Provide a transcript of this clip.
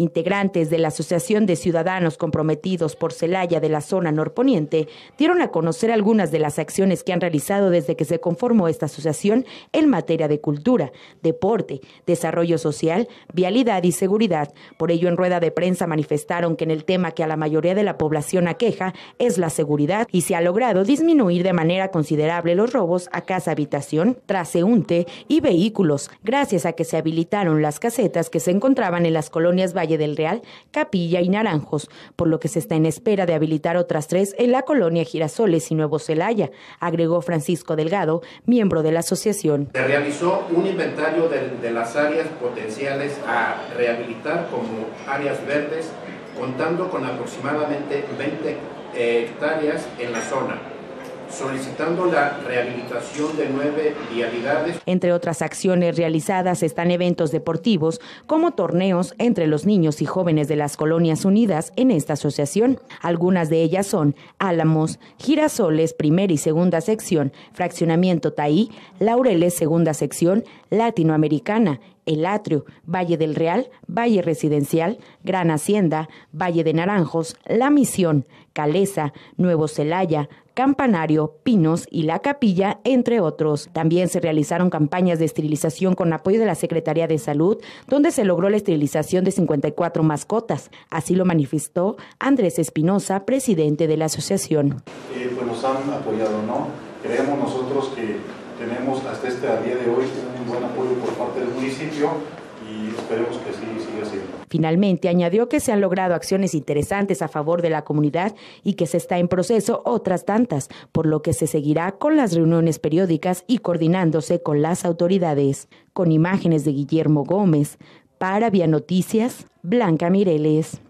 Integrantes de la Asociación de Ciudadanos Comprometidos por Celaya de la zona norponiente dieron a conocer algunas de las acciones que han realizado desde que se conformó esta asociación en materia de cultura, deporte, desarrollo social, vialidad y seguridad. Por ello, en rueda de prensa manifestaron que en el tema que a la mayoría de la población aqueja es la seguridad y se ha logrado disminuir de manera considerable los robos a casa, habitación, transeúnte y vehículos, gracias a que se habilitaron las casetas que se encontraban en las colonias Valle del Real, Capilla y Naranjos, por lo que se está en espera de habilitar otras tres en la colonia Girasoles y Nuevo Celaya, agregó Francisco Delgado, miembro de la asociación. Se realizó un inventario de las áreas potenciales a rehabilitar como áreas verdes, contando con aproximadamente 20 eh, hectáreas en la zona solicitando la rehabilitación de nueve vialidades. Entre otras acciones realizadas están eventos deportivos como torneos entre los niños y jóvenes de las colonias unidas en esta asociación. Algunas de ellas son Álamos, Girasoles, primera y segunda sección, Fraccionamiento Taí, Laureles, segunda sección, Latinoamericana, el Atrio, Valle del Real, Valle Residencial, Gran Hacienda, Valle de Naranjos, La Misión, Caleza, Nuevo Celaya, Campanario, Pinos y La Capilla, entre otros. También se realizaron campañas de esterilización con apoyo de la Secretaría de Salud, donde se logró la esterilización de 54 mascotas. Así lo manifestó Andrés Espinosa, presidente de la asociación. Eh, pues nos han apoyado, ¿no? Creemos nosotros que tenemos hasta este día de hoy un buen apoyo por parte del municipio y esperemos que siga siendo. Finalmente, añadió que se han logrado acciones interesantes a favor de la comunidad y que se está en proceso otras tantas, por lo que se seguirá con las reuniones periódicas y coordinándose con las autoridades. Con imágenes de Guillermo Gómez, para Vía Noticias, Blanca Mireles.